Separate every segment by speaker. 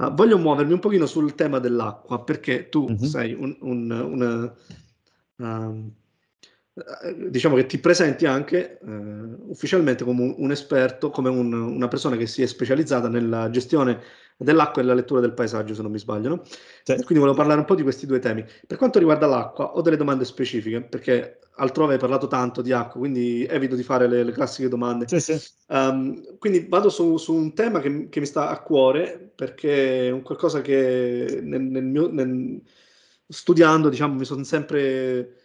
Speaker 1: Uh, voglio muovermi un pochino sul tema dell'acqua, perché tu mm-hmm. sei un... un, un uh, diciamo che ti presenti anche uh, ufficialmente come un, un esperto, come un, una persona che si è specializzata nella gestione dell'acqua e la lettura del paesaggio, se non mi sbaglio. No? Sì. Quindi volevo parlare un po' di questi due temi. Per quanto riguarda l'acqua, ho delle domande specifiche, perché altrove hai parlato tanto di acqua, quindi evito di fare le, le classiche domande. Sì, sì. Um, quindi vado su, su un tema che, che, mi sta a cuore, perché è un qualcosa che nel, nel mio, nel, studiando diciamo, mi sono sempre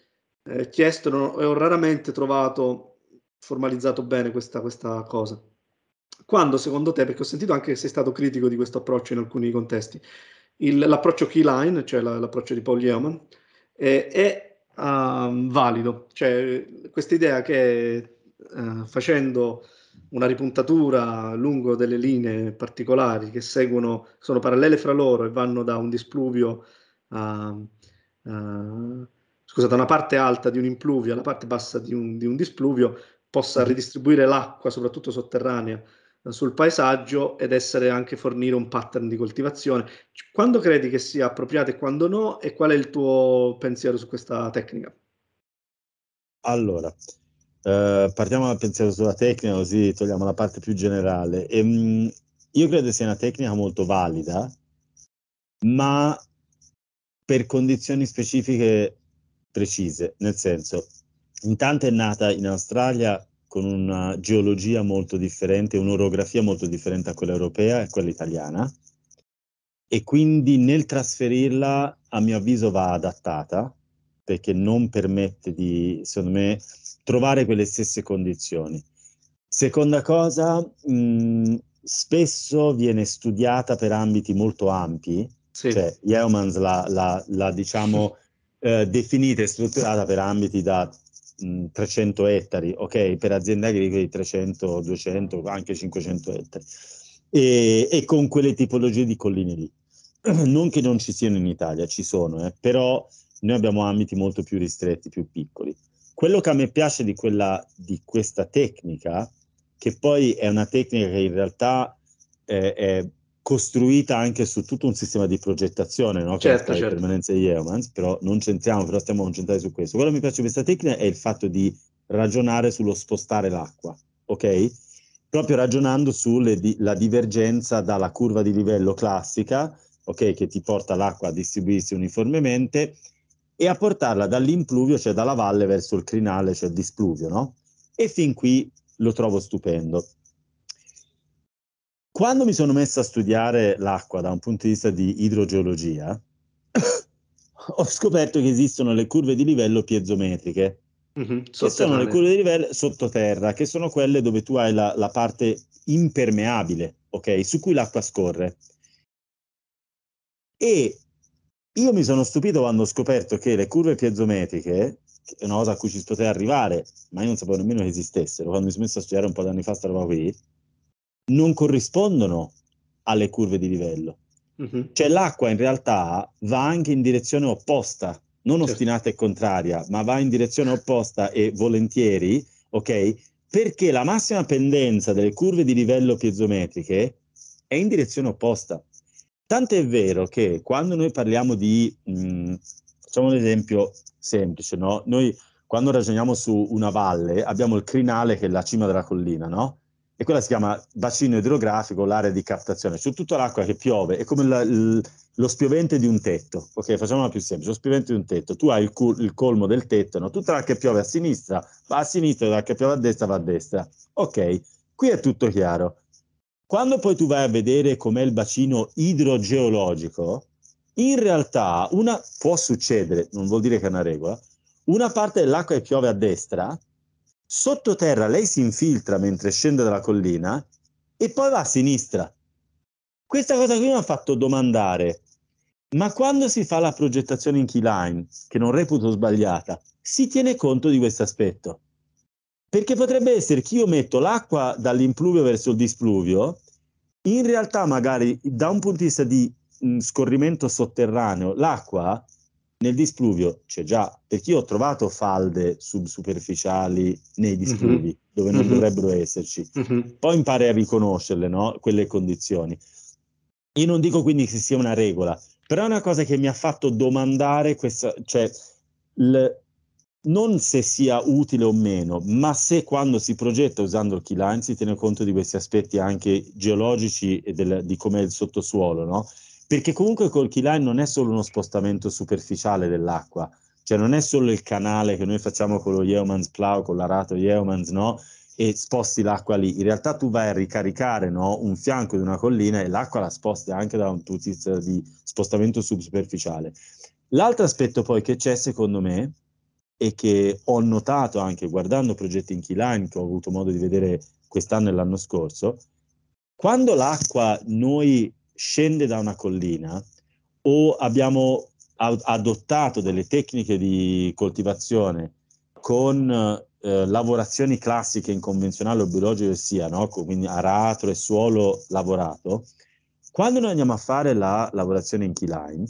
Speaker 1: eh, chiesto non, e ho raramente trovato formalizzato bene questa, questa cosa. Quando secondo te, perché ho sentito anche che sei stato critico di questo approccio in alcuni contesti, il, l'approccio keyline, cioè la, l'approccio di Paul Yeoman, eh, è um, valido. Cioè, questa idea che uh, facendo una ripuntatura lungo delle linee particolari che seguono, sono parallele fra loro e vanno da un displuvio, uh, ehm, uh, eh, scusa, da una parte alta di un impluvio alla parte bassa di un, di un, displuvio, possa mhm. ridistribuire l'acqua, soprattutto sotterranea, sul paesaggio ed essere anche fornire un pattern di coltivazione. Quando credi che sia appropriato e quando no e qual è il tuo pensiero su questa tecnica?
Speaker 2: Allora, eh, partiamo dal pensiero sulla tecnica così togliamo la parte più generale. Ehm, io credo sia una tecnica molto valida, ma per condizioni specifiche precise, nel senso, intanto è nata in Australia con una geologia molto differente, un'orografia molto differente a quella europea e a quella italiana e quindi nel trasferirla a mio avviso va adattata perché non permette di, secondo me, trovare quelle stesse condizioni. Seconda cosa, mh, mm, spesso viene studiata per ambiti molto ampi, sì. cioè Yeomans la, la, diciamo, eh, definita e strutturata per ambiti da 300 ettari, ok? Per aziende agricole 300, 200, anche 500 ettari. E, e con quelle tipologie di colline lì. Non che non ci siano in Italia, ci sono, eh, però noi abbiamo ambiti molto più ristretti, più piccoli. Quello che a me piace di, quella, di questa tecnica, che poi è una tecnica che in realtà eh, è costruita anche su tutto un sistema di progettazione, no? certo, che certo. permanenza di Yeomans, però non centriamo, però stiamo concentrati su questo. Quello che mi piace di questa tecnica è il fatto di ragionare sullo spostare l'acqua, ok? Proprio ragionando sulla di, divergenza dalla curva di livello classica, ok, che ti porta l'acqua a distribuirsi uniformemente, e a portarla dall'impluvio, cioè dalla valle, verso il crinale, cioè il displuvio, no? E fin qui lo trovo stupendo. Quando mi sono messo a studiare l'acqua da un punto di vista di idrogeologia, ho scoperto che esistono le curve di livello piezometriche,
Speaker 1: mm-hmm, che sono le curve
Speaker 2: di livello sottoterra, che sono quelle dove tu hai la, la parte impermeabile, ok, su cui l'acqua scorre. E io mi sono stupito quando ho scoperto che le curve piezometriche, che è una cosa a cui ci si poteva arrivare, ma io non sapevo nemmeno che esistessero, quando mi sono messo a studiare un po' di anni fa questa roba qui, non corrispondono alle curve di livello. Uh-huh. Cioè l'acqua in realtà va anche in direzione opposta, non certo. ostinata e contraria, ma va in direzione opposta e volentieri, ok? Perché la massima pendenza delle curve di livello piezometriche è in direzione opposta. Tanto è vero che quando noi parliamo di, mh, mm, facciamo un esempio semplice, no? Noi quando ragioniamo su una valle abbiamo il crinale che è la cima della collina, no? e quella si chiama bacino idrografico, l'area di captazione, su tutta l'acqua che piove, è come la, l, lo spiovente di un tetto, ok? Facciamola più semplice, lo spiovente di un tetto, tu hai il, cul, il colmo del tetto, no? tutta l'acqua che piove a sinistra va a sinistra, l'acqua che piove a destra va a destra, ok? Qui è tutto chiaro. Quando poi tu vai a vedere com'è il bacino idrogeologico, in realtà una, può succedere, non vuol dire che è una regola, una parte dell'acqua che piove a destra Sottoterra lei si infiltra mentre scende dalla collina e poi va a sinistra. Questa cosa qui mi ha fatto domandare, ma quando si fa la progettazione in key line, che non reputo sbagliata, si tiene conto di questo aspetto? Perché potrebbe essere che io metto l'acqua dall'impluvio verso il displuvio, in realtà magari da un punto di vista di scorrimento sotterraneo, l'acqua nel displuvio c'è già, perché io ho trovato falde subsuperficiali nei displuvi mm-hmm. dove non mm-hmm. dovrebbero esserci, mm-hmm. poi impari a riconoscerle, no? quelle condizioni. Io non dico quindi che sia una regola, però è una cosa che mi ha fatto domandare questa, cioè, l, non se sia utile o meno, ma se quando si progetta usando il key line si tiene conto di questi aspetti anche geologici e del, di è il sottosuolo, no? Perché comunque col key line non è solo uno spostamento superficiale dell'acqua, cioè non è solo il canale che noi facciamo con lo Yeomans Plow, con l'arato Yeomans, no? E sposti l'acqua lì. In realtà tu vai a ricaricare no? un fianco di una collina e l'acqua la sposti anche da un tuo di spostamento superficiale. L'altro aspetto poi che c'è, secondo me, e che ho notato anche guardando progetti in Keyline che ho avuto modo di vedere quest'anno e l'anno scorso, quando l'acqua noi scende da una collina o abbiamo adottato delle tecniche di coltivazione con eh, lavorazioni classiche in convenzionale o biologico che sia, no? quindi aratro e suolo lavorato, quando noi andiamo a fare la lavorazione in key line,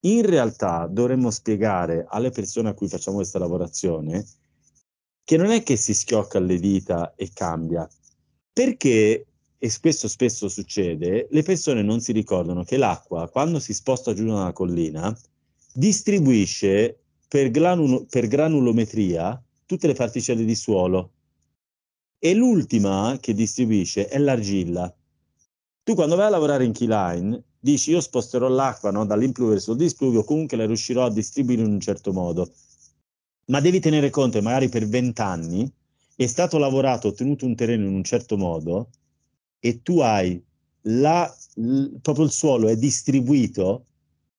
Speaker 2: in realtà dovremmo spiegare alle persone a cui facciamo questa lavorazione che non è che si schiocca le dita e cambia, perché e spesso spesso succede, le persone non si ricordano che l'acqua, quando si sposta giù da una collina, distribuisce per, granulo- per granulometria tutte le particelle di suolo. E l'ultima che distribuisce è l'argilla. Tu quando vai a lavorare in keyline dici io sposterò l'acqua no, dall'impluvio verso il displuvio, comunque la riuscirò a distribuire in un certo modo. Ma devi tenere conto che magari per vent'anni è stato lavorato, ottenuto un terreno in un certo modo, e tu hai la, l, proprio il suolo è distribuito,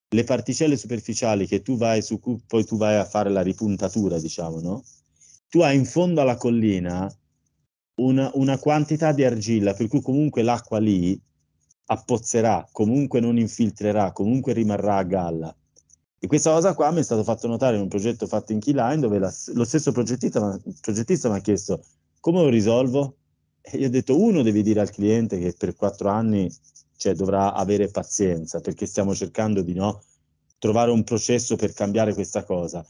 Speaker 2: le particelle superficiali che tu vai su cui poi tu vai a fare la ripuntatura, diciamo, no? Tu hai in fondo alla collina una, una quantità di argilla, per cui comunque l'acqua lì appozzerà, comunque non infiltrerà, comunque rimarrà a galla. E questa cosa qua mi è stato fatto notare in un progetto fatto in Keyline dove la, lo stesso progettista, progettista mi ha chiesto come lo risolvo? Io ho detto, uno, devi dire al cliente che per quattro anni cioè, dovrà avere pazienza, perché stiamo cercando di no, trovare un processo per cambiare questa cosa.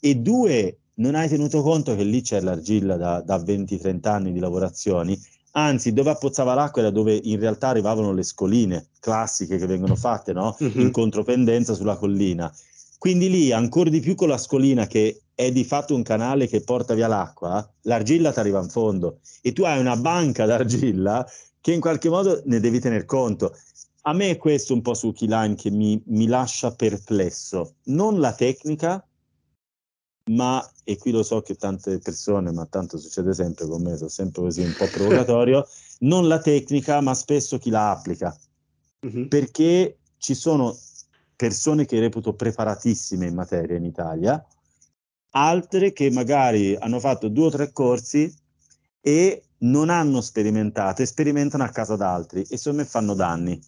Speaker 2: E due, non hai tenuto conto che lì c'è l'argilla da, da 20-30 anni di lavorazioni, anzi dove appozzava l'acqua era dove in realtà arrivavano le scoline classiche che vengono fatte no? in mhm. contropendenza sulla collina. Quindi lì, ancora di più con la scolina, che è di fatto un canale che porta via l'acqua, l'argilla ti arriva in fondo e tu hai una banca d'argilla che in qualche modo ne devi tener conto. A me è questo un po' su Keyline che mi, mi lascia perplesso. Non la tecnica, ma, e qui lo so che tante persone, ma tanto succede sempre con me, sono sempre così un po' provocatorio, non la tecnica, ma spesso chi la applica. Mm-hmm. Perché ci sono persone che reputo preparatissime in materia in Italia, altre che magari hanno fatto due o tre corsi e non hanno sperimentato e sperimentano a casa da altri e secondo me fanno danni,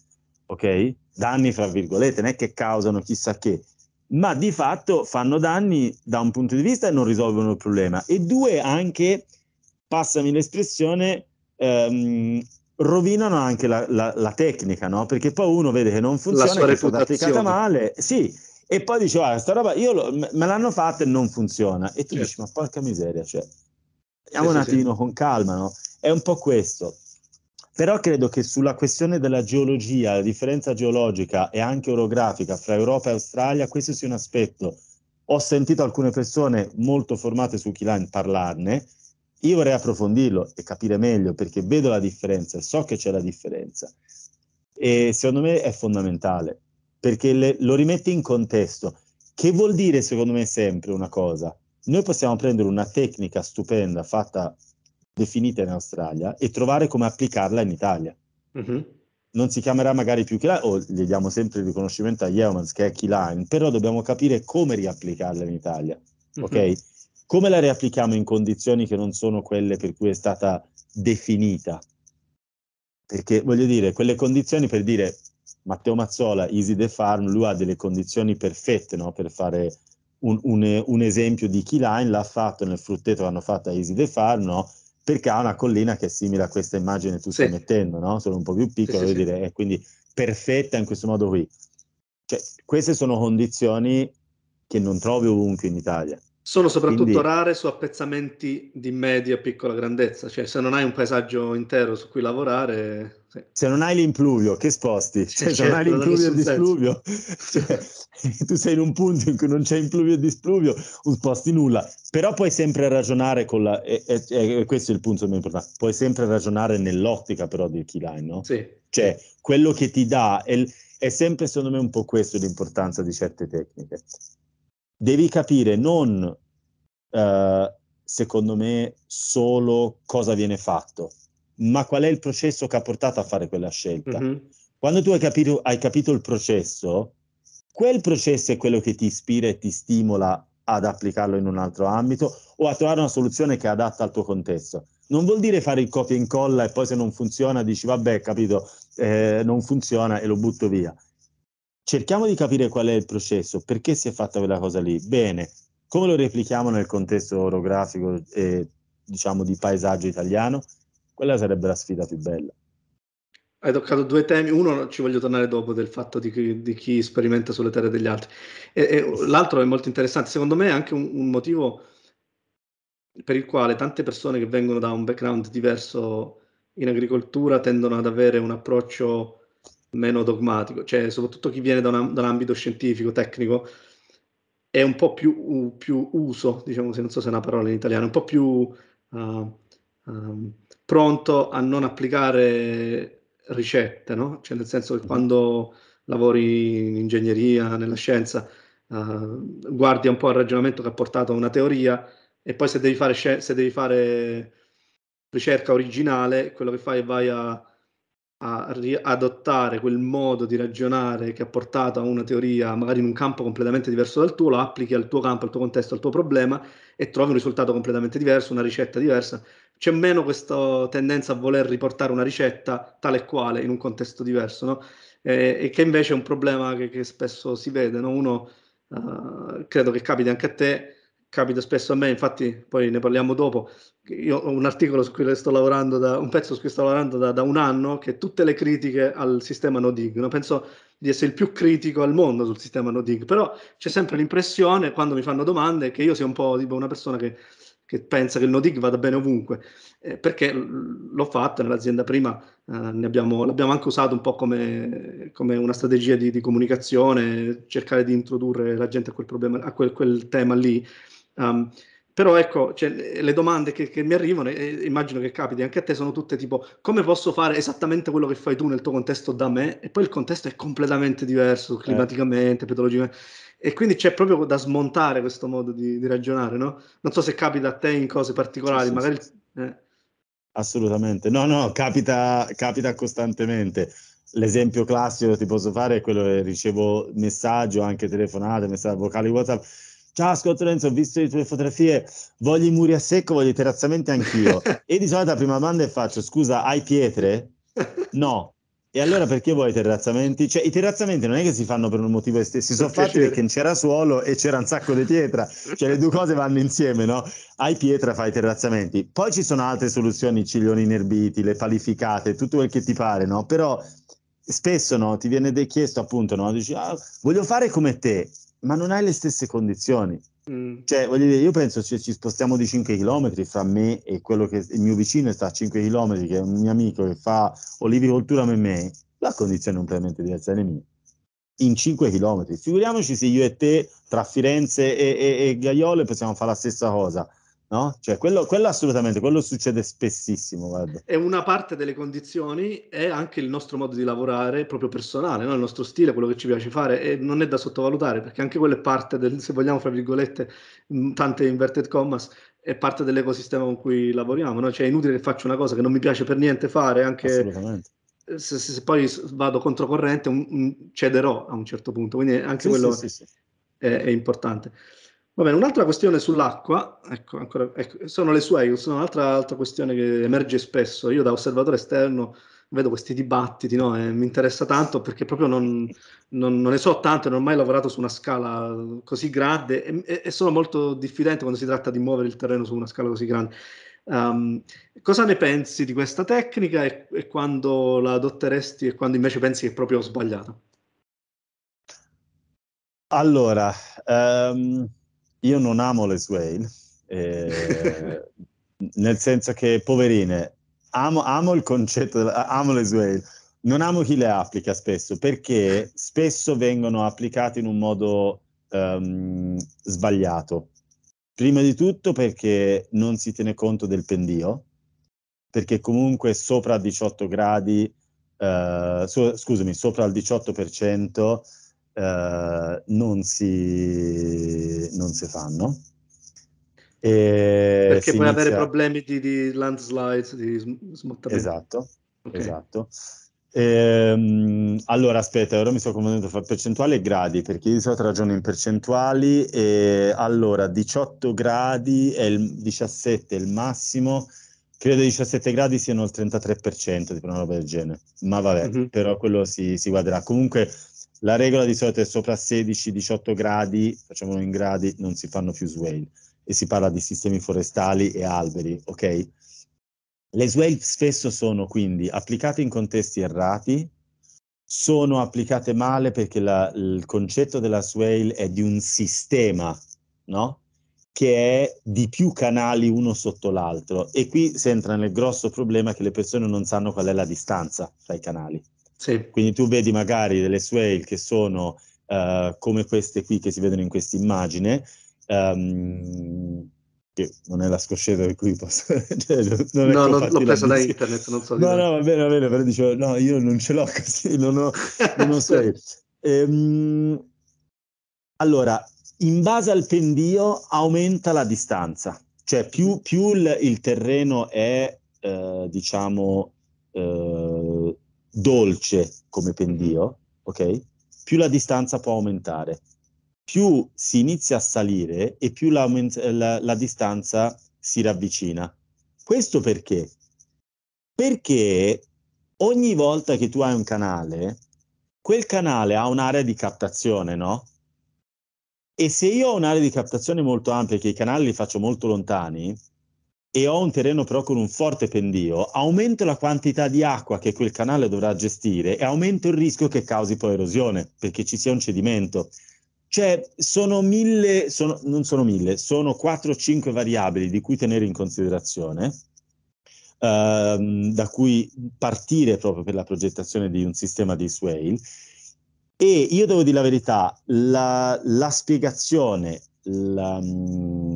Speaker 2: ok? Danni fra virgolette, non è che causano chissà che, ma di fatto fanno danni da un punto di vista e non risolvono il problema e due anche, passami l'espressione, ehm, rovinano anche la, la, la tecnica, no? Perché poi uno vede che non funziona, che è applicata male, sì, e poi dice, ah, sta roba, io lo, me l'hanno fatta e non funziona. E tu certo. dici, ma porca miseria, cioè, andiamo sì, un attimo sì. con calma, no? È un po' questo. Però credo che sulla questione della geologia, la differenza geologica e anche orografica fra Europa e Australia, questo sia un aspetto. Ho sentito alcune persone molto formate su Kilan parlarne, io vorrei approfondirlo e capire meglio perché vedo la differenza, so che c'è la differenza e secondo me è fondamentale perché le, lo rimette in contesto. Che vuol dire secondo me sempre una cosa? Noi possiamo prendere una tecnica stupenda fatta, definita in Australia e trovare come applicarla in Italia. Uh-huh. Non si chiamerà magari più Keyline, o gli diamo sempre il riconoscimento a Yeomans che è Keyline, però dobbiamo capire come riapplicarla in Italia. Uh-huh. Ok? Mm-hmm come la riapplichiamo in condizioni che non sono quelle per cui è stata definita? Perché voglio dire, quelle condizioni per dire Matteo Mazzola, Easy the Farm, lui ha delle condizioni perfette no? per fare un, un, un, esempio di chi line, l'ha fatto nel frutteto, l'hanno fatta Easy the Farm, no? perché ha una collina che è simile a questa immagine che tu stai mettendo, no? solo un po' più piccola, sì, sì, dire, è quindi perfetta in questo modo qui. Cioè, queste sono condizioni che non trovi ovunque in Italia. Sono soprattutto Quindi...
Speaker 1: rare su appezzamenti di media piccola grandezza, cioè se non hai un paesaggio intero su cui lavorare...
Speaker 2: Sì. Se non hai l'impluvio, che sposti? Cioè, certo, se non certo, hai l'impluvio e il displuvio, cioè, tu sei in un punto in cui non c'è impluvio e displuvio, non sposti nulla. Però puoi sempre ragionare con la... E, e, e questo è il punto più importante, puoi sempre ragionare nell'ottica però del key line, no? Sì. Cioè, quello che ti dà... È, è sempre secondo me un po' questo l'importanza di certe tecniche devi capire non, eh, secondo me, solo cosa viene fatto, ma qual è il processo che ha portato a fare quella scelta. Mm-hmm. Quando tu hai capito, hai capito il processo, quel processo è quello che ti ispira e ti stimola ad applicarlo in un altro ambito o a trovare una soluzione che adatta al tuo contesto. Non vuol dire fare il copia e incolla e poi se non funziona dici vabbè, capito, eh, non funziona e lo butto via cerchiamo di capire qual è il processo, perché si è fatta quella cosa lì. Bene, come lo replichiamo nel contesto orografico e diciamo di paesaggio italiano? Quella sarebbe la sfida più bella.
Speaker 1: Hai toccato due temi, uno ci voglio tornare dopo del fatto di chi, di chi sperimenta sulle terre degli altri, e, e, l'altro è molto interessante, secondo me è anche un, un motivo per il quale tante persone che vengono da un background diverso in agricoltura tendono ad avere un approccio meno dogmatico, cioè soprattutto chi viene da, una, da un ambito scientifico, tecnico, è un po' più, uh, più, uso, diciamo, se non so se è una parola in italiano, un po' più uh, um, pronto a non applicare ricette, no? Cioè nel senso che mm-hmm. quando lavori in ingegneria, nella scienza, uh, guardi un po' il ragionamento che ha portato a una teoria e poi se devi fare, se devi fare ricerca originale, quello che fai è vai a a ri- adottare quel modo di ragionare che ha portato a una teoria, magari in un campo completamente diverso dal tuo, lo applichi al tuo campo, al tuo contesto, al tuo problema e trovi un risultato completamente diverso, una ricetta diversa. C'è meno questa tendenza a voler riportare una ricetta tale e quale in un contesto diverso, no? e-, e, che invece è un problema che, che spesso si vede. No? Uno, uh, credo che capiti anche a te, capita spesso a me, infatti poi ne parliamo dopo, io ho un articolo su cui sto lavorando, da, un pezzo su cui sto lavorando da, da un anno, che tutte le critiche al sistema NoDig, no? penso di essere il più critico al mondo sul sistema NoDig, però c'è sempre l'impressione, quando mi fanno domande, che io sia un po' tipo una persona che, che pensa che il NoDig vada bene ovunque, eh, perché l'ho fatto nell'azienda prima, eh, abbiamo, l'abbiamo anche usato un po' come, come una strategia di, di, comunicazione, cercare di introdurre la gente a quel, problema, a quel, quel tema lì. Um, però ecco, cioè, le domande che, che mi arrivano, e immagino che capiti anche a te, sono tutte tipo come posso fare esattamente quello che fai tu nel tuo contesto da me? E poi il contesto è completamente diverso eh. climaticamente, eh. pedologicamente. E quindi c'è proprio da smontare questo modo di, di, ragionare, no? Non so se capita a te in cose particolari, sì, magari... Sì. Eh.
Speaker 2: Assolutamente, no, no, capita, capita costantemente. L'esempio classico che ti posso fare è quello che ricevo messaggio, anche telefonate, messaggi vocali WhatsApp Ciao, Scott Lorenzo, ho visto le tue fotografie, voglio i muri a secco, voglio i terrazzamenti anch'io. e di solito la prima domanda è faccio, scusa, hai pietre? No. E allora perché vuoi i terrazzamenti? Cioè, i terrazzamenti non è che si fanno per un motivo stesso, si sono perché fatti c'era. perché c'era suolo e c'era un sacco di pietra. Cioè, le due cose vanno insieme, no? Hai pietra, fai i terrazzamenti. Poi ci sono altre soluzioni, i ciglioni inerbiti, le palificate, tutto quel che ti pare, no? Però spesso, no, ti viene chiesto appunto, no? Dici, ah, voglio fare come te ma non hai le stesse condizioni. Mm. Cioè, voglio dire, io penso ci, ci spostiamo di 5 km fra me e quello che il mio vicino sta a 5 km, che è un mio amico che fa olivicoltura come me, la condizione è completamente diversa dalle mie. In 5 km, figuriamoci se io e te tra Firenze e, e, e Gaiole possiamo fare la stessa cosa No? Cioè, quello, quello, assolutamente, quello succede spessissimo. Guarda.
Speaker 1: È una parte delle condizioni, è anche il nostro modo di lavorare proprio personale, no? il nostro stile, quello che ci piace fare, e non è da sottovalutare, perché anche quello è parte del, se vogliamo, fra virgolette, tante inverted commas, è parte dell'ecosistema con cui lavoriamo. No? Cioè, è inutile che faccio una cosa che non mi piace per niente fare, anche se, se, se, poi vado controcorrente, un, un, cederò a un certo punto. Quindi anche sì, quello sì, sì, è, è importante. Va bene, un'altra questione sull'acqua, ecco, ancora, ecco, sono le swale, sono un'altra altra questione che emerge spesso. Io da osservatore esterno vedo questi dibattiti no? e mi interessa tanto perché proprio non, non, non, ne so tanto, non ho mai lavorato su una scala così grande e, e, sono molto diffidente quando si tratta di muovere il terreno su una scala così grande. Um, cosa ne pensi di questa tecnica e, e quando la adotteresti e quando invece pensi che è proprio sbagliata?
Speaker 2: Allora, um io non amo le Swale, eh, nel senso che, poverine, amo, amo il concetto, amo le Swale, non amo chi le applica spesso, perché spesso vengono applicate in un modo um, sbagliato. Prima di tutto perché non si tiene conto del pendio, perché comunque sopra 18 gradi, uh, so, scusami, sopra il 18%, eh, non, si, non, si, fanno. E Perché puoi inizia... avere problemi
Speaker 1: di, di landslide, di smottamento. Esatto, okay. esatto.
Speaker 2: Ehm, allora, aspetta, ora mi sto confondendo fra percentuali e gradi, perché io di solito ragiono in percentuali. E allora, 18 gradi è il 17 è il massimo. Credo 17 gradi siano il 33%, tipo una roba del genere. Ma vabbè, mm-hmm. però quello si, si guarderà. Comunque, la regola di solito è sopra 16-18 gradi, facciamolo in gradi, non si fanno più swale e si parla di sistemi forestali e alberi, ok? Le swale spesso sono quindi applicate in contesti errati, sono applicate male perché la, il concetto della swale è di un sistema, no? Che è di più canali uno sotto l'altro e qui si entra nel grosso problema che le persone non sanno qual è la distanza tra i canali sì. Quindi tu vedi magari delle swale che sono uh, come queste qui che si vedono in questa immagine, um, che non è la scoscesa per cui posso... cioè, non no, non, l'ho presa da internet,
Speaker 1: non so. No, no,
Speaker 2: va bene, va bene, però dicevo, no, io non ce l'ho così, non ho, non ho swale. Ehm, allora, in base al pendio aumenta la distanza, cioè più, più il, il, terreno è, eh, diciamo, eh, dolce come pendio, ok? Più la distanza può aumentare. Più si inizia a salire e più la, la, la distanza si ravvicina. Questo perché? Perché ogni volta che tu hai un canale, quel canale ha un'area di captazione, no? E se io ho un'area di captazione molto ampia, che i canali li faccio molto lontani, e ho un terreno però con un forte pendio, aumento la quantità di acqua che quel canale dovrà gestire e aumento il rischio che causi poi erosione, perché ci sia un cedimento. Cioè, sono mille, sono, non sono mille, sono 4-5 variabili di cui tenere in considerazione, ehm, da cui partire proprio per la progettazione di un sistema di swale. E io devo dire la verità, la, la spiegazione, la, mm,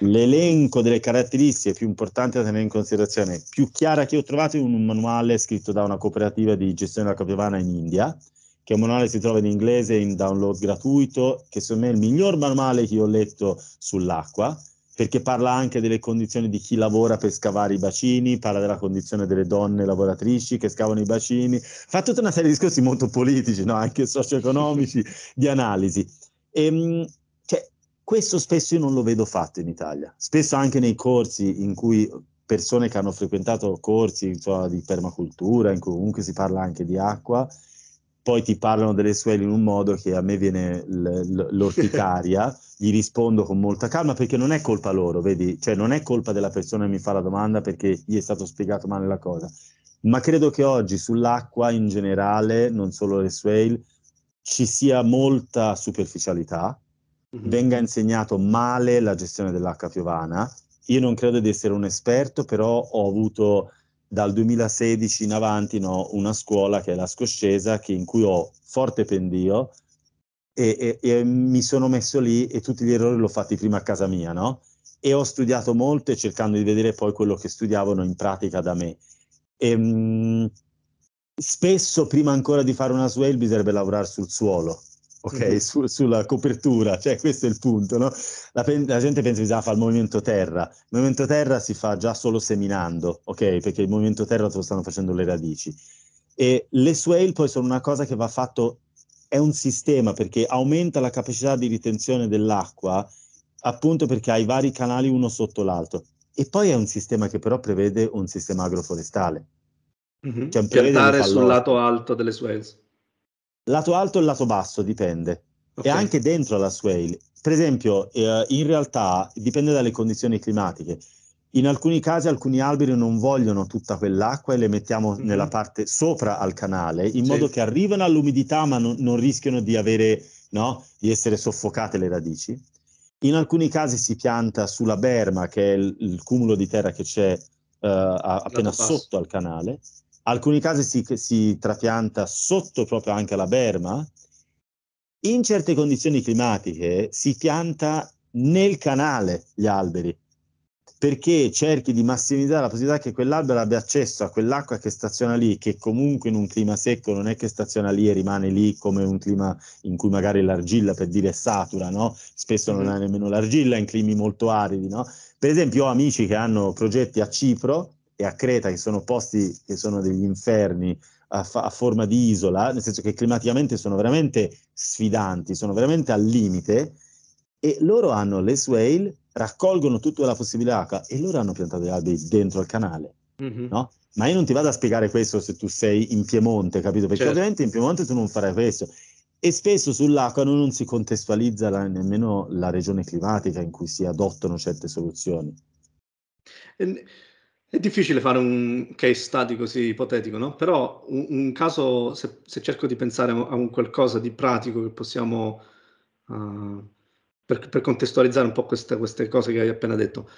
Speaker 2: l'elenco delle caratteristiche più importanti da tenere in considerazione, più chiara che ho trovato in un manuale scritto da una cooperativa di gestione della capiovana in India, che è un manuale che si trova in inglese in download gratuito, che secondo me è il miglior manuale che ho letto sull'acqua, perché parla anche delle condizioni di chi lavora per scavare i bacini, parla della condizione delle donne lavoratrici che scavano i bacini, fa tutta una serie di discorsi molto politici, no? anche socio-economici, di analisi. E, ehm, questo spesso io non lo vedo fatto in Italia, spesso anche nei corsi in cui persone che hanno frequentato corsi insomma, di permacultura, in cui comunque si parla anche di acqua, poi ti parlano delle suele in un modo che a me viene l- l'orticaria, gli rispondo con molta calma perché non è colpa loro, vedi? Cioè non è colpa della persona che mi fa la domanda perché gli è stato spiegato male la cosa. Ma credo che oggi sull'acqua in generale, non solo le swale, ci sia molta superficialità venga insegnato male la gestione dell'acqua Piovana. Io non credo di essere un esperto, però ho avuto dal 2016 in avanti no, una scuola che è la Scoscesa, che, in cui ho forte pendio e, e, e, mi sono messo lì e tutti gli errori l'ho fatti prima a casa mia, no? E ho studiato molto e cercando di vedere poi quello che studiavano in pratica da me. E, ehm, mh, spesso prima ancora di fare una swale bisognerebbe lavorare sul suolo ok, su, sulla copertura, cioè questo è il punto, no? la, la, gente pensa che bisogna fare il movimento terra, il movimento terra si fa già solo seminando, ok, perché il movimento terra te lo stanno facendo le radici. E le swale poi sono una cosa che va fatto, è un sistema perché aumenta la capacità di ritenzione dell'acqua appunto perché hai vari canali uno sotto l'altro. E poi è un sistema che però prevede un sistema agroforestale. Mm-hmm. Cioè, Piantare sul lato
Speaker 1: alto delle swales
Speaker 2: lato alto e lato basso, dipende. Okay. E anche dentro la swale. Per esempio, eh, in realtà dipende dalle condizioni climatiche. In alcuni casi alcuni alberi non vogliono tutta quell'acqua e le mettiamo mm-hmm. nella parte sopra al canale, in sì. modo che arrivano all'umidità ma non, non rischiano di, avere, no? di essere soffocate le radici. In alcuni casi si pianta sulla berma, che è il, il cumulo di terra che c'è eh, appena sotto al canale, alcuni casi si, si trapianta sotto proprio anche la berma, in certe condizioni climatiche si pianta nel canale gli alberi perché cerchi di massimizzare la possibilità che quell'albero abbia accesso a quell'acqua che staziona lì, che comunque in un clima secco non è che staziona lì e rimane lì come un clima in cui magari l'argilla, per dire, satura, no? Spesso non ha mm-hmm. nemmeno l'argilla in climi molto aridi, no? Per esempio ho amici che hanno progetti a Cipro e a Creta, che sono posti che sono degli inferni a, fa- a forma di isola, nel senso che climaticamente sono veramente sfidanti, sono veramente al limite, e loro hanno le swale, raccolgono tutta la possibilità acqua e loro hanno piantato gli alberi dentro il canale, mm-hmm. no? Ma io non ti vado a spiegare questo se tu sei in Piemonte, capito? Perché certo. ovviamente in Piemonte tu non farai questo. E spesso sull'acquano non si contestualizza la, nemmeno la regione climatica in cui si adottano certe soluzioni.
Speaker 1: And è difficile fare un case study così ipotetico, no? Però un, un caso, se, se, cerco di pensare a un qualcosa di pratico che possiamo, uh, per, per, contestualizzare un po' queste, queste, cose che hai appena detto,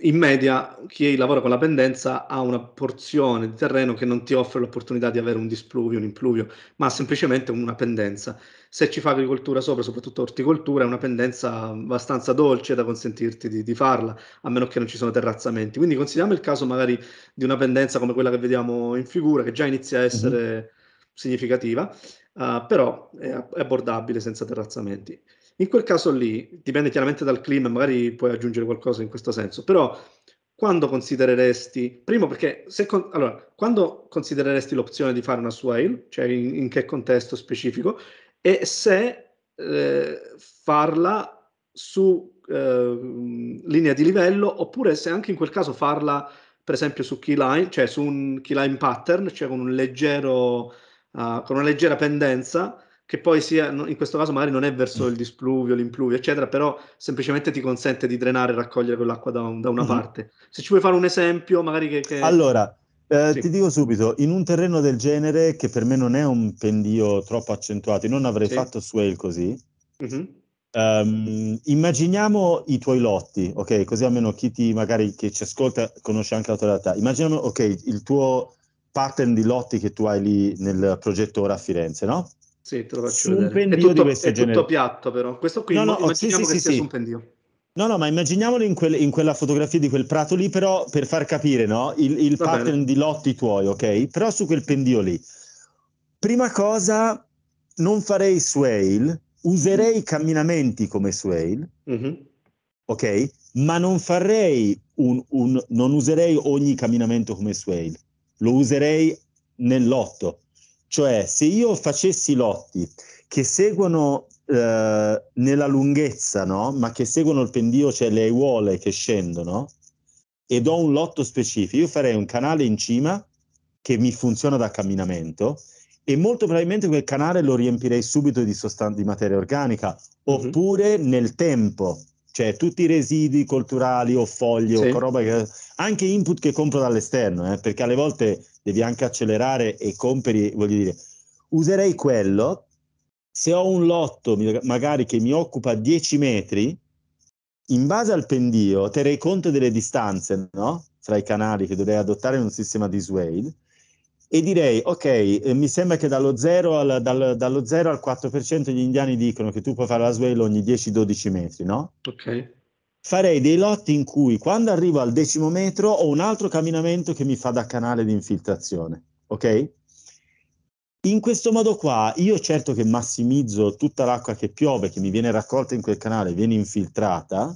Speaker 1: in media chi lavora con la pendenza ha una porzione di terreno che non ti offre l'opportunità di avere un displuvio, un impluvio, ma semplicemente una pendenza. Se ci fa agricoltura sopra, soprattutto orticoltura, è una pendenza abbastanza dolce da consentirti di, di farla, a meno che non ci sono terrazzamenti. Quindi consideriamo il caso magari di una pendenza come quella che vediamo in figura, che già inizia a mhm. essere mm-hmm. significativa, uh, però è, è abbordabile senza terrazzamenti. In quel caso lì, dipende chiaramente dal clima, magari puoi aggiungere qualcosa in questo senso, però quando considereresti, primo perché, se con, allora, quando considereresti l'opzione di fare una swale, cioè in, in che contesto specifico, e se eh, farla su eh, linea di livello, oppure se anche in quel caso farla, per esempio, su keyline, cioè su un keyline pattern, cioè con un leggero... Uh, con una leggera pendenza che poi sia, in questo caso magari non è verso mm. il displuvio, l'impluvio, eccetera, però semplicemente ti consente di drenare e raccogliere quell'acqua da, un, da una mm-hmm. parte. Se ci vuoi fare un esempio, magari che... che... Allora,
Speaker 2: eh, sì. ti dico subito, in un terreno del genere, che per me non è un pendio troppo accentuato, non avrei sì. fatto swale così, mm-hmm. um, immaginiamo i tuoi lotti, ok? Così almeno chi ti, magari che ci ascolta conosce anche la tua realtà. Immaginiamo, ok, il tuo pattern di lotti che tu hai lì nel progetto ora a Firenze, no?
Speaker 1: Sì, te lo faccio su vedere. Un pendio è tutto, di è tutto piatto però. Questo qui no, no, immaginiamo oh, sì, sì, che sì, sia sì. su un pendio.
Speaker 2: No, no, ma immaginiamolo in, quel, in, quella fotografia di quel prato lì, però per far capire, no? Il, il pattern bene. di lotti tuoi, ok? Però su quel pendio lì. Prima cosa, non farei swale, userei mm. camminamenti come swale, mm-hmm. ok? Ma non farei un, un, non userei ogni camminamento come swale, lo userei nel lotto, cioè, se io facessi lotti che seguono eh, nella lunghezza, no? ma che seguono il pendio, cioè le aiuole che scendono, e do un lotto specifico, io farei un canale in cima che mi funziona da camminamento e molto probabilmente quel canale lo riempirei subito di, sostan- di materia organica, mhm. oppure mm-hmm. nel tempo, cioè tutti i residui culturali o foglie sì. o roba che... anche input che compro dall'esterno, eh, perché alle volte devi anche accelerare e compri, voglio dire, userei quello. Se ho un lotto magari che mi occupa 10 metri, in base al pendio terrei conto delle distanze, no? Fra i canali che dovrei adottare in un sistema di swale e direi, ok, eh, mi sembra che dallo 0 al, dal, dallo 0 al 4% gli indiani dicono che tu puoi fare la swale ogni 10-12 metri, no? Ok farei dei lotti in cui quando arrivo al decimo metro ho un altro camminamento che mi fa da canale di infiltrazione, ok? In questo modo qua, io certo che massimizzo tutta l'acqua che piove, che mi viene raccolta in quel canale, viene infiltrata,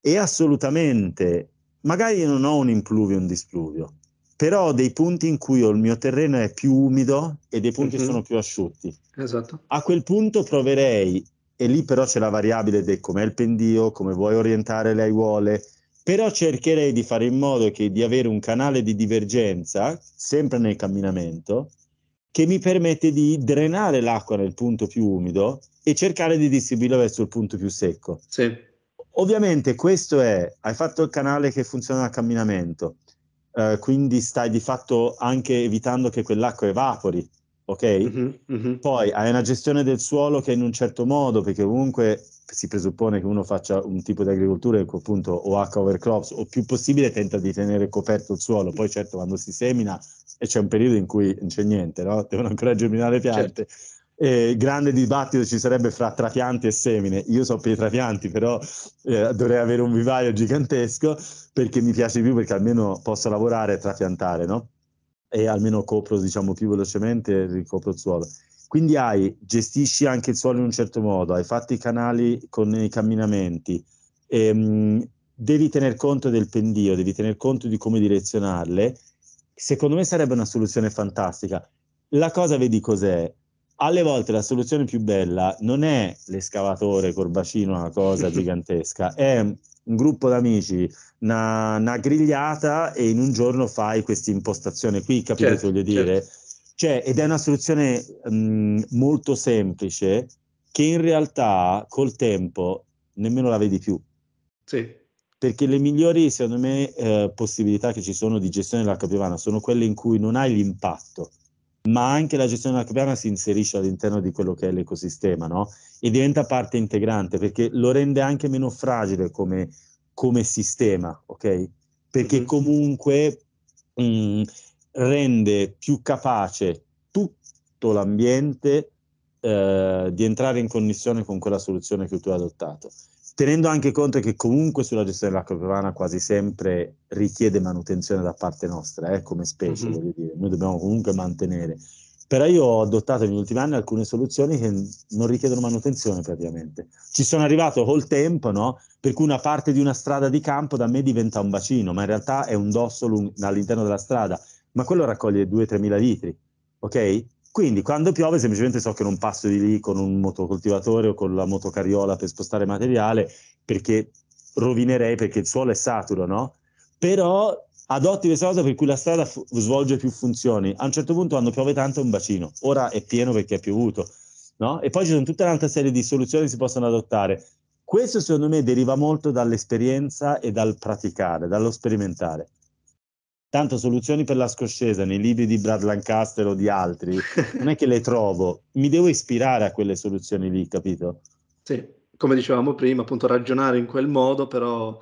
Speaker 2: e assolutamente, magari io non ho un impluvio, un displuvio, però ho dei punti in cui il mio terreno è più umido e dei punti mm-hmm. sono più asciutti. Esatto. A quel punto proverei e lì però c'è la variabile di com'è il pendio, come vuoi orientare le aiuole, però cercherei di fare in modo che, di avere un canale di divergenza, sempre nel camminamento, che mi permette di drenare l'acqua nel punto più umido e cercare di distribuirla verso il punto più secco. Sì. Ovviamente questo è, hai fatto il canale che funziona a camminamento, eh, quindi stai di fatto anche evitando che quell'acqua evapori, ok? Mm-hmm, mm-hmm. Poi hai una gestione del suolo che in un certo modo, perché comunque si presuppone che uno faccia un tipo di agricoltura in cui appunto o ha cover crops o più possibile tenta di tenere coperto il suolo, poi certo quando si semina e c'è un periodo in cui non c'è niente, no? Devono ancora germinare piante. Certo. Eh, grande dibattito ci sarebbe fra trapianti e semine. Io so per i trapianti, però eh, dovrei avere un vivaio gigantesco perché mi piace più perché almeno posso lavorare e trapiantare, no? e almeno copro diciamo più velocemente ricopro il suolo. Quindi hai, gestisci anche il suolo in un certo modo, hai fatto i canali con i camminamenti, ehm, devi tener conto del pendio, devi tener conto di come direzionarle. Secondo me sarebbe una soluzione fantastica. La cosa vedi cos'è? Alle volte la soluzione più bella non è l'escavatore col bacino, una cosa gigantesca, è un gruppo d'amici, una, una, grigliata e in un giorno fai questa impostazione qui, capito certo, voglio certo. dire? Certo. Cioè, ed è una soluzione mh, molto semplice che in realtà col tempo nemmeno la vedi più. Sì. Perché le migliori, secondo me, eh, possibilità che ci sono di gestione della capiovana sono quelle in cui non hai l'impatto ma anche la gestione della caverna si inserisce all'interno di quello che è l'ecosistema, no? E diventa parte integrante perché lo rende anche meno fragile come, come sistema, ok? Perché mhm. comunque mh, mm, rende più capace tutto l'ambiente eh, di entrare in connessione con quella soluzione che tu hai adottato tenendo anche conto che comunque sulla gestione dell'acquavana quasi sempre richiede manutenzione da parte nostra, eh, come specie, mm-hmm. voglio dire, noi dobbiamo comunque mantenere. Però io ho adottato negli ultimi anni alcune soluzioni che non richiedono manutenzione praticamente. Ci sono arrivato col tempo, no? Per cui una parte di una strada di campo da me diventa un bacino, ma in realtà è un dosso lung- all'interno della strada, ma quello raccoglie 2-3 mila litri, ok? Quindi quando piove semplicemente so che non passo di lì con un motocoltivatore o con la motocariola per spostare materiale perché rovinerei perché il suolo è saturo, no? Però adotti questa cosa per cui la strada f- svolge più funzioni. A un certo punto quando piove tanto è un bacino, ora è pieno perché è piovuto, no? E poi ci sono tutta un'altra serie di soluzioni che si possono adottare. Questo secondo me deriva molto dall'esperienza e dal praticare, dallo sperimentare tanto soluzioni per la scoscesa nei libri di Brad Lancaster o di altri, non è che le trovo, mi devo ispirare a quelle soluzioni lì, capito?
Speaker 1: Sì, come dicevamo prima, appunto ragionare in quel modo, però...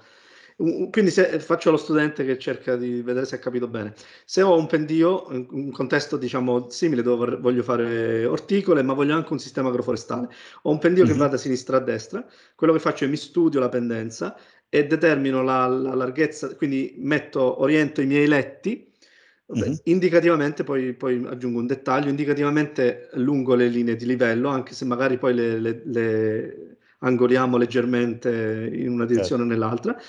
Speaker 1: Quindi se, faccio lo studente che cerca di vedere se ha capito bene. Se ho un pendio, un contesto diciamo simile dove voglio fare orticole, ma voglio anche un sistema agroforestale, ho un pendio mm-hmm. che mhm. va da sinistra a destra, quello che faccio è mi studio la pendenza e determino la, la larghezza, quindi metto, oriento i miei letti, mm-hmm. indicativamente, poi, poi, aggiungo un dettaglio, indicativamente lungo le linee di livello, anche se magari poi le, le, le angoliamo leggermente in una direzione certo. o nell'altra,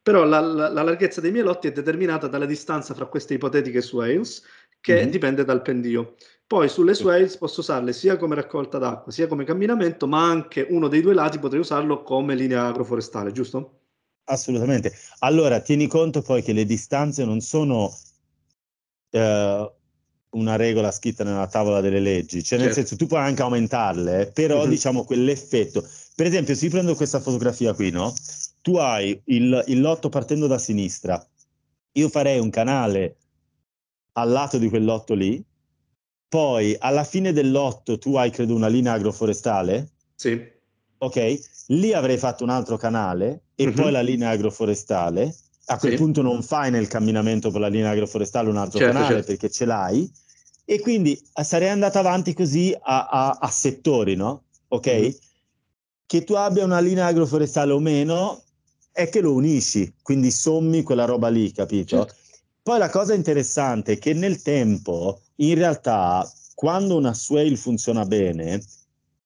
Speaker 1: però la, la, la, larghezza dei miei lotti è determinata dalla distanza fra queste ipotetiche swales, che mm-hmm. dipende dal pendio. Poi sulle swales posso usarle sia come raccolta d'acqua, sia come camminamento, ma anche uno dei due lati potrei usarlo come linea agroforestale, giusto?
Speaker 2: Assolutamente. Allora, tieni conto poi che le distanze non sono eh, una regola scritta nella tavola delle leggi, cioè nel certo. senso tu puoi anche aumentarle, eh, però uh-huh. diciamo quell'effetto. Per esempio, se io prendo questa fotografia qui, no? Tu hai il, il lotto partendo da sinistra, io farei un canale al lato di quel lotto lì, poi alla fine del lotto tu hai credo una linea agroforestale. Sì. Ok, lì avrei fatto un altro canale e mm-hmm. poi mhm. la linea agroforestale, a quel sì. punto non fai nel camminamento per la linea agroforestale un altro certo, canale certo. perché ce l'hai e quindi eh, sarei andata avanti così a, a, a settori, no? Ok? Mm-hmm. Che tu abbia una linea agroforestale o meno è che lo unisci, quindi sommi quella roba lì, capito? Certo. Poi la cosa interessante è che nel tempo, in realtà, quando una swale funziona bene,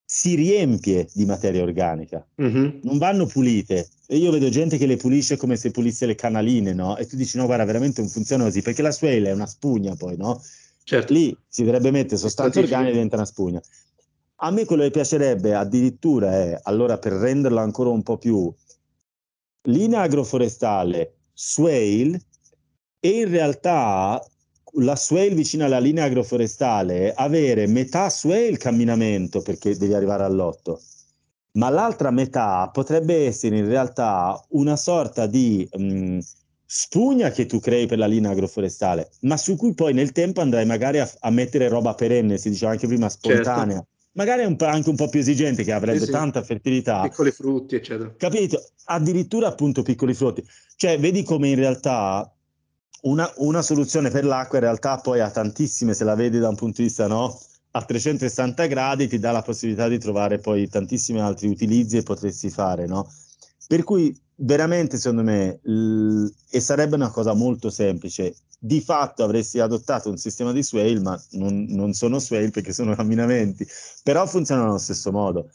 Speaker 2: si riempie di materia organica, mm-hmm. non vanno pulite. E io vedo gente che le pulisce come se pulisse le canaline, no? E tu dici, no, guarda, veramente non funziona così, perché la suela è una spugna poi, no? Certo. Lì si dovrebbe mettere sostanze organiche e diventa una spugna. A me quello che piacerebbe addirittura è, allora per renderla ancora un po' più, linea agroforestale, swale, e in realtà la swale vicino alla linea agroforestale, avere metà swale camminamento perché devi arrivare all'otto, ma l'altra metà potrebbe essere in realtà una sorta di mh, mm, spugna che tu crei per la linea agroforestale, ma su cui poi nel tempo andrai magari a, a mettere roba perenne, si diceva anche prima certo. spontanea. Certo magari un anche un po' più esigente che avrebbe sì, sì. tanta fertilità.
Speaker 1: Piccoli frutti, eccetera. Capito? Addirittura
Speaker 2: appunto piccoli frutti. Cioè, vedi come in realtà una, una, soluzione per l'acqua in realtà poi ha tantissime, se la vedi da un punto di vista no, a 360 gradi ti dà la possibilità di trovare poi tantissimi altri utilizzi e potresti fare, no? Per cui veramente secondo me, l- e sarebbe una cosa molto semplice, di fatto avresti adottato un sistema di swale, ma non, non sono swale perché sono camminamenti, però funzionano allo stesso modo.